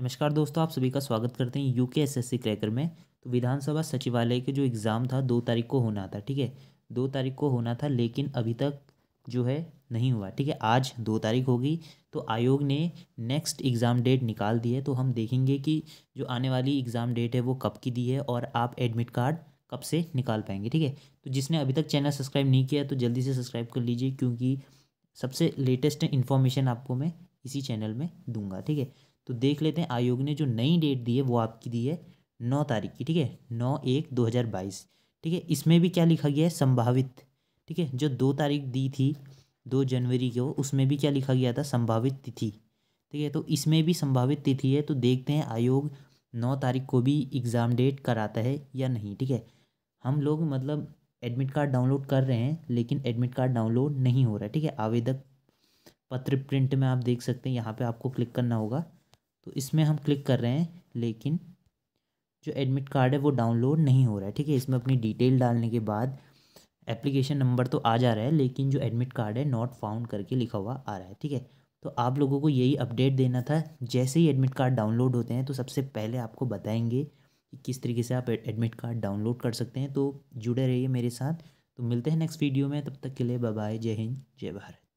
नमस्कार दोस्तों आप सभी का स्वागत करते हैं यूके एसएससी क्रैकर में तो विधानसभा सचिवालय के जो एग्ज़ाम था दो तारीख को होना था ठीक है दो तारीख को होना था लेकिन अभी तक जो है नहीं हुआ ठीक है आज दो तारीख होगी तो आयोग ने नेक्स्ट एग्ज़ाम डेट निकाल दी है तो हम देखेंगे कि जो आने वाली एग्ज़ाम डेट है वो कब की दी है और आप एडमिट कार्ड कब से निकाल पाएंगे ठीक है तो जिसने अभी तक चैनल सब्सक्राइब नहीं किया तो जल्दी से सब्सक्राइब कर लीजिए क्योंकि सबसे लेटेस्ट इन्फॉर्मेशन आपको मैं इसी चैनल में दूंगा ठीक है तो देख लेते हैं आयोग ने जो नई डेट दी है वो आपकी दी है नौ तारीख की ठीक है नौ एक दो हज़ार बाईस ठीक है इसमें भी क्या लिखा गया है संभावित ठीक है जो दो तारीख दी थी दो जनवरी को उसमें भी क्या लिखा गया था संभावित तिथि ठीक है तो इसमें भी संभावित तिथि है तो देखते हैं आयोग नौ तारीख को भी एग्ज़ाम डेट कराता है या नहीं ठीक है हम लोग मतलब एडमिट कार्ड डाउनलोड कर रहे हैं लेकिन एडमिट कार्ड डाउनलोड नहीं हो रहा है ठीक है आवेदक पत्र प्रिंट में आप देख सकते हैं यहाँ पे आपको क्लिक करना होगा तो इसमें हम क्लिक कर रहे हैं लेकिन जो एडमिट कार्ड है वो डाउनलोड नहीं हो रहा है ठीक है इसमें अपनी डिटेल डालने के बाद एप्लीकेशन नंबर तो आ जा रहा है लेकिन जो एडमिट कार्ड है नॉट फाउंड करके लिखा हुआ आ रहा है ठीक है तो आप लोगों को यही अपडेट देना था जैसे ही एडमिट कार्ड डाउनलोड होते हैं तो सबसे पहले आपको बताएंगे कि किस तरीके से आप एडमिट कार्ड डाउनलोड कर सकते हैं तो जुड़े रहिए मेरे साथ तो मिलते हैं नेक्स्ट वीडियो में तब तक के लिए बाय जय हिंद जय भारत